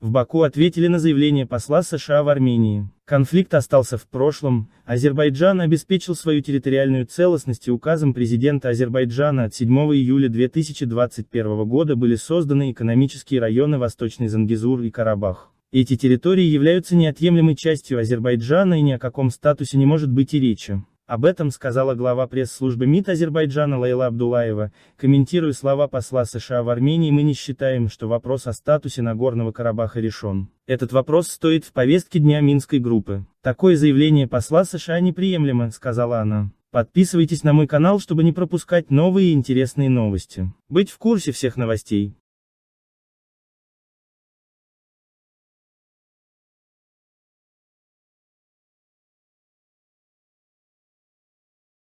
В Баку ответили на заявление посла США в Армении. Конфликт остался в прошлом, Азербайджан обеспечил свою территориальную целостность и указом президента Азербайджана от 7 июля 2021 года были созданы экономические районы Восточный Зангизур и Карабах. Эти территории являются неотъемлемой частью Азербайджана и ни о каком статусе не может быть и речи. Об этом сказала глава пресс-службы МИД Азербайджана Лейла Абдулаева, комментируя слова посла США в Армении мы не считаем, что вопрос о статусе Нагорного Карабаха решен. Этот вопрос стоит в повестке дня Минской группы. Такое заявление посла США неприемлемо, сказала она. Подписывайтесь на мой канал, чтобы не пропускать новые интересные новости. Быть в курсе всех новостей.